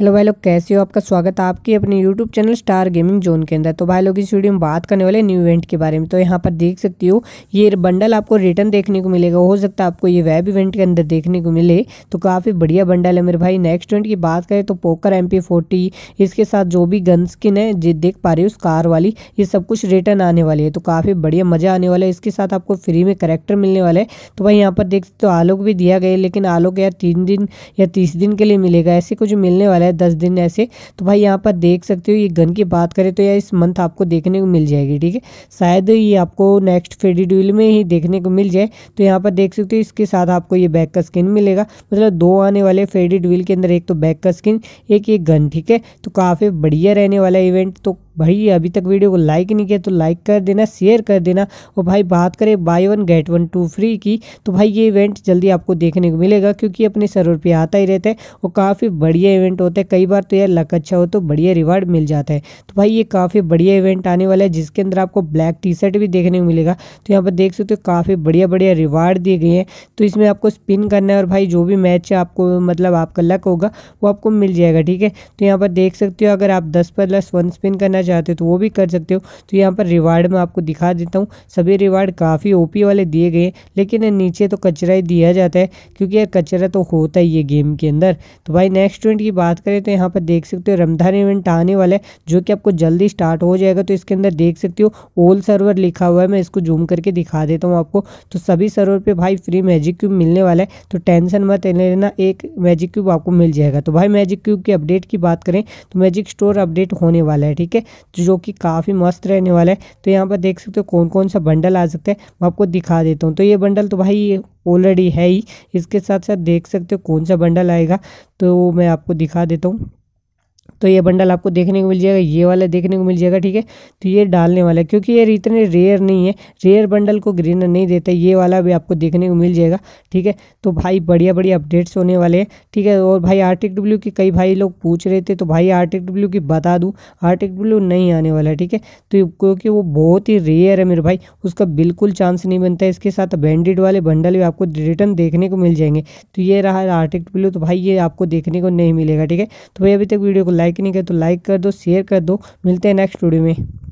hello भाई लोग कैसे हो आपका स्वागत है आपके अपने YouTube channel star gaming zone के अंदर तो भाई लोग इस वीडियो में बात करने वाले न्यू इवेंट के बारे में तो यहाँ पर देख सकती हो ये बंडल आपको रिटर्न देखने को मिलेगा हो सकता है आपको ये वेब इवेंट के अंदर देखने को मिले तो काफ़ी बढ़िया बंडल है मेरे भाई नेक्स्ट इवेंट की बात करें तो पोकर एम इसके साथ जो भी गन स्किन है जो देख पा रहे हो कार वाली ये सब कुछ रिटर्न आने वाली है तो काफ़ी बढ़िया मज़ा आने वाला है इसके साथ आपको फ्री में करेक्टर मिलने वाला है तो भाई यहाँ पर देख सकते हो आलोक भी दिया गया लेकिन आलोक यार तीन दिन या तीस दिन के लिए मिलेगा ऐसे कुछ मिलने वाला है है दस दिन ऐसे तो भाई यहाँ पर देख सकते हो ये गन की बात करें तो यार इस मंथ आपको देखने को मिल जाएगी ठीक है शायद ये आपको नेक्स्ट फेडिड्यूल में ही देखने को मिल जाए तो यहाँ पर देख सकते हो इसके साथ आपको ये बैक का स्किन मिलेगा मतलब दो आने वाले फेडिड्यूल के अंदर एक तो बैक का स्किन एक ये गन ठीक है तो काफ़ी बढ़िया रहने वाला इवेंट तो भाई अभी तक वीडियो को लाइक नहीं किया तो लाइक कर देना शेयर कर देना और भाई बात करें buy one get one two free की तो भाई ये इवेंट जल्दी आपको देखने को मिलेगा क्योंकि अपने सर्वर पे आता ही रहता है और काफ़ी बढ़िया इवेंट होता है कई बार तो यार लक अच्छा हो तो बढ़िया रिवार्ड मिल जाता है तो भाई ये काफ़ी बढ़िया इवेंट आने वाला है जिसके अंदर आपको ब्लैक टी शर्ट भी देखने को मिलेगा तो यहाँ पर देख सकते हो काफ़ी बढ़िया बढ़िया रिवार्ड दिए गए हैं तो इसमें आपको स्पिन करना है और भाई जो भी मैच है आपको मतलब आपका लक होगा वो आपको मिल जाएगा ठीक है तो यहाँ पर देख सकते हो अगर आप दस प्लस वन स्पिन करना चाहते हो तो वो भी कर सकते हो तो यहाँ पर रिवार्ड में आपको दिखा देता हूँ सभी रिवार्ड काफ़ी ओपी वाले दिए गए लेकिन नीचे तो कचरा ही दिया जाता है क्योंकि यार कचरा तो होता ही है गेम के अंदर तो भाई नेक्स्ट इवेंट की बात करें तो यहाँ पर देख सकते हो रमधान इवेंट आने वाला है जो कि आपको जल्दी स्टार्ट हो जाएगा तो इसके अंदर देख सकते हो ओल सर्वर लिखा हुआ है मैं इसको जूम करके दिखा देता हूँ आपको तो सभी सर्वर पर भाई फ्री मैजिक क्यूब मिलने वाला है तो टेंशन मत लेना एक मैजिक क्यूब आपको मिल जाएगा तो भाई मैजिक क्यूब की अपडेट की बात करें तो मैजिक स्टोर अपडेट होने वाला है ठीक है जो कि काफ़ी मस्त रहने वाला है तो यहाँ पर देख सकते हो कौन कौन सा बंडल आ सकता है मैं आपको दिखा देता हूँ तो ये बंडल तो भाई ऑलरेडी है ही इसके साथ साथ देख सकते हो कौन सा बंडल आएगा तो मैं आपको दिखा देता हूँ तो ये बंडल आपको देखने को मिल जाएगा ये वाला देखने को मिल जाएगा ठीक है तो ये डालने वाला है क्योंकि ये इतने रेयर नहीं है रेयर बंडल को ग्रीनर नहीं देता ये वाला भी आपको देखने को मिल जाएगा ठीक है तो भाई बढ़िया बढ़िया अपडेट्स होने वाले हैं ठीक है और भाई आर्टिक डब्ल्यू की कई भाई लोग पूछ रहे थे तो भाई आर्टिक डब्ल्यू की बता दूँ आर्टिक डब्ल्यू नहीं आने वाला है ठीक है तो क्योंकि वो बहुत ही रेयर है मेरे भाई उसका बिल्कुल चांस नहीं बनता है इसके साथ बैंडेड वाले बंडल भी आपको रिटर्न देखने को मिल जाएंगे तो ये रहा आर्टिक डब्ल्यू तो भाई ये आपको देखने को नहीं मिलेगा ठीक है तो भाई अभी तक वीडियो को लाइक लाइक नहीं किया तो लाइक कर दो शेयर कर दो मिलते हैं नेक्स्ट वीडियो में